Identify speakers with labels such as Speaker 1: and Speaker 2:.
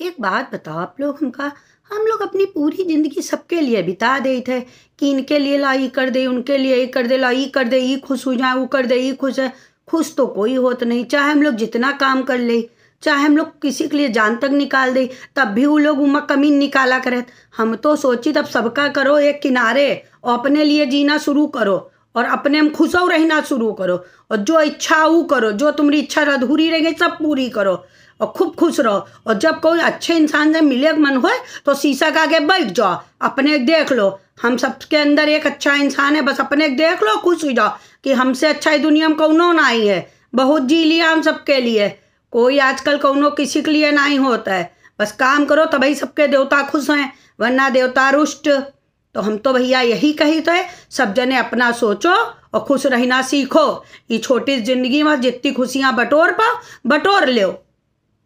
Speaker 1: एक बात बताओ आप लोग उनका हम लोग अपनी पूरी जिंदगी सबके लिए बिता दे थे कि इनके लिए ला ई कर दे उनके लिए ये कर दे ला ई कर दे ई खुश हो जाए वो कर दे ई खुश है खुश तो कोई हो तो नहीं चाहे हम लोग जितना काम कर ले चाहे हम लोग किसी के लिए जान तक निकाल दे तब भी वो लोग उमा कमीन निकाला करे हम तो सोची तब सबका करो एक किनारे और अपने लिए जीना शुरू करो और अपने हम खुशव रहना शुरू करो और जो इच्छा वो करो जो तुम्हारी इच्छा अधूरी रह गई सब पूरी करो और खूब खुश रहो और जब कोई अच्छे इंसान से मिले मन हो तो शीशा के आगे बैठ जाओ अपने देख लो हम सबके अंदर एक अच्छा इंसान है बस अपने देख लो खुश हो जाओ कि हमसे अच्छा ही दुनिया में कौनों ना ही है बहुत जी लिया हम सबके लिए कोई आजकल कौनों किसी के लिए ना ही होता है बस काम करो तभी सबके देवता खुश हैं वरना देवता रुष्ट तो हम तो भैया यही कही तो है सब जने अपना सोचो और खुश रहना सीखो ये छोटी ज़िंदगी में जितनी खुशियाँ बटोर पाओ बटोर लो